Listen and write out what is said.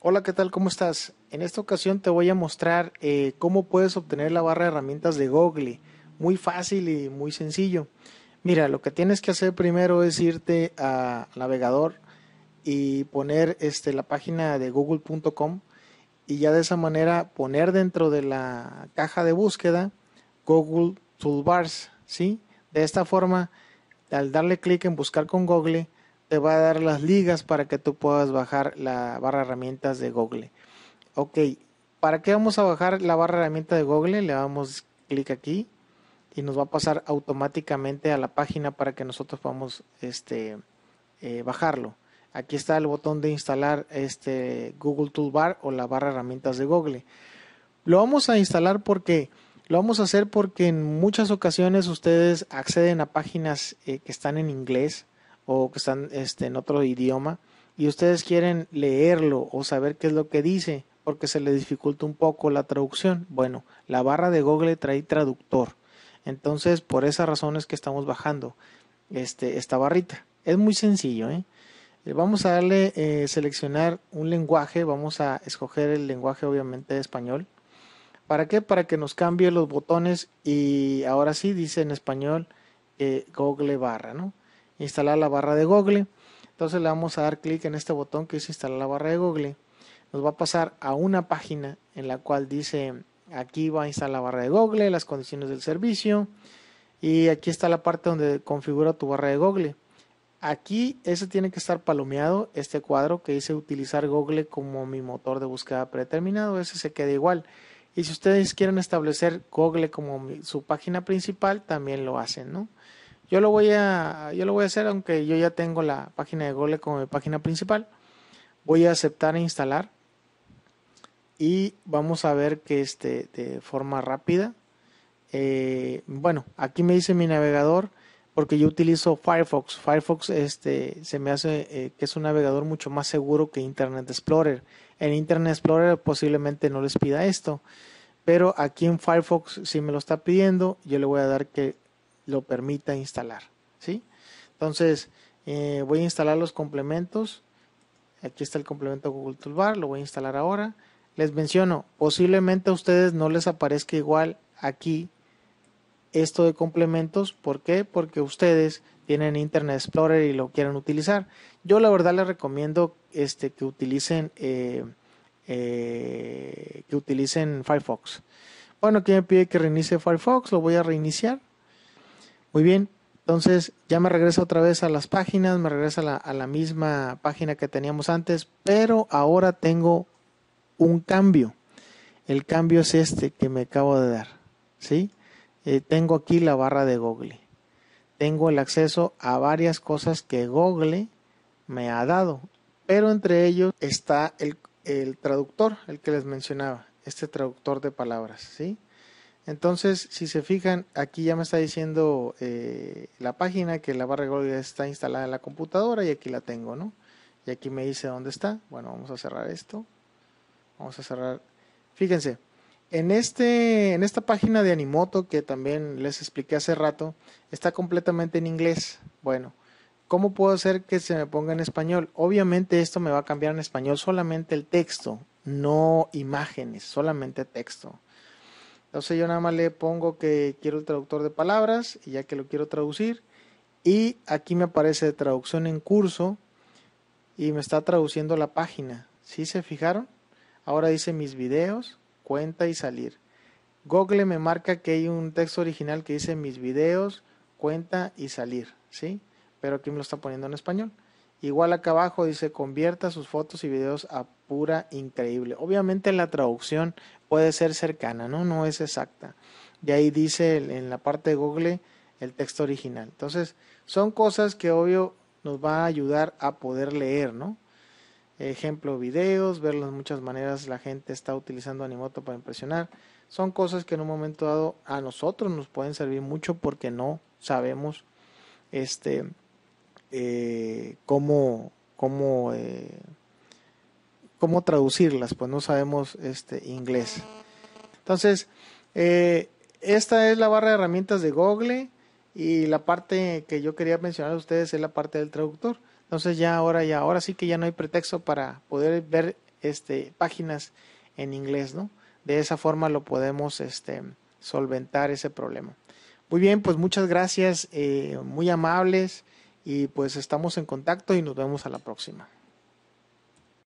Hola, ¿qué tal? ¿Cómo estás? En esta ocasión te voy a mostrar eh, cómo puedes obtener la barra de herramientas de Google. Muy fácil y muy sencillo. Mira, lo que tienes que hacer primero es irte a navegador y poner este, la página de google.com y ya de esa manera poner dentro de la caja de búsqueda Google Toolbars, ¿sí? De esta forma, al darle clic en buscar con Google, te va a dar las ligas para que tú puedas bajar la barra herramientas de Google. Ok, ¿para qué vamos a bajar la barra herramienta de Google? Le damos clic aquí y nos va a pasar automáticamente a la página para que nosotros podamos este, eh, bajarlo. Aquí está el botón de instalar este Google Toolbar o la barra herramientas de Google. Lo vamos a instalar porque... Lo vamos a hacer porque en muchas ocasiones ustedes acceden a páginas eh, que están en inglés o que están este, en otro idioma y ustedes quieren leerlo o saber qué es lo que dice porque se les dificulta un poco la traducción. Bueno, la barra de Google trae traductor. Entonces, por esas razones que estamos bajando este, esta barrita. Es muy sencillo. ¿eh? eh vamos a darle eh, seleccionar un lenguaje. Vamos a escoger el lenguaje, obviamente, español. ¿Para qué? Para que nos cambie los botones y ahora sí dice en español eh, Google barra, ¿no? instalar la barra de Google. Entonces le vamos a dar clic en este botón que dice instalar la barra de Google. Nos va a pasar a una página en la cual dice aquí va a instalar la barra de Google, las condiciones del servicio y aquí está la parte donde configura tu barra de Google. Aquí ese tiene que estar palomeado, este cuadro que dice utilizar Google como mi motor de búsqueda predeterminado, ese se queda igual. Y si ustedes quieren establecer Google como su página principal, también lo hacen, ¿no? Yo lo voy a, yo lo voy a hacer aunque yo ya tengo la página de Google como mi página principal. Voy a aceptar e instalar y vamos a ver que este de forma rápida. Eh, bueno, aquí me dice mi navegador porque yo utilizo Firefox. Firefox este, se me hace eh, que es un navegador mucho más seguro que Internet Explorer. En Internet Explorer posiblemente no les pida esto, pero aquí en Firefox si me lo está pidiendo, yo le voy a dar que lo permita instalar. ¿sí? Entonces, eh, voy a instalar los complementos. Aquí está el complemento Google Toolbar, lo voy a instalar ahora. Les menciono, posiblemente a ustedes no les aparezca igual aquí esto de complementos. ¿Por qué? Porque ustedes tienen Internet Explorer y lo quieren utilizar. Yo la verdad les recomiendo este, que utilicen eh, eh, que utilicen Firefox. Bueno, aquí me pide que reinicie Firefox, lo voy a reiniciar. Muy bien, entonces ya me regreso otra vez a las páginas, me regresa a la misma página que teníamos antes, pero ahora tengo un cambio. El cambio es este que me acabo de dar. ¿sí? Eh, tengo aquí la barra de Google. Tengo el acceso a varias cosas que Google me ha dado, pero entre ellos está el, el traductor, el que les mencionaba, este traductor de palabras. ¿sí? Entonces, si se fijan, aquí ya me está diciendo eh, la página que la barra de gloria está instalada en la computadora y aquí la tengo, ¿no? Y aquí me dice dónde está. Bueno, vamos a cerrar esto. Vamos a cerrar. Fíjense, en, este, en esta página de Animoto, que también les expliqué hace rato, está completamente en inglés. Bueno, ¿cómo puedo hacer que se me ponga en español? Obviamente esto me va a cambiar en español solamente el texto, no imágenes, solamente texto. Entonces yo nada más le pongo que quiero el traductor de palabras y ya que lo quiero traducir. Y aquí me aparece traducción en curso y me está traduciendo la página. ¿Sí se fijaron? Ahora dice mis videos, cuenta y salir. Google me marca que hay un texto original que dice mis videos, cuenta y salir. ¿Sí? Pero aquí me lo está poniendo en español. Igual acá abajo dice convierta sus fotos y videos a pura increíble. Obviamente la traducción puede ser cercana, ¿no? No es exacta. Y ahí dice en la parte de Google el texto original. Entonces, son cosas que obvio nos va a ayudar a poder leer, ¿no? Ejemplo, videos, verlos de muchas maneras, la gente está utilizando Animoto para impresionar. Son cosas que en un momento dado a nosotros nos pueden servir mucho porque no sabemos este eh, cómo, eh, cómo, traducirlas, pues no sabemos este inglés. Entonces, eh, esta es la barra de herramientas de Google y la parte que yo quería mencionar a ustedes es la parte del traductor. Entonces ya ahora ya ahora sí que ya no hay pretexto para poder ver este páginas en inglés, ¿no? De esa forma lo podemos este solventar ese problema. Muy bien, pues muchas gracias, muy amables. Y pues estamos en contacto y nos vemos a la próxima.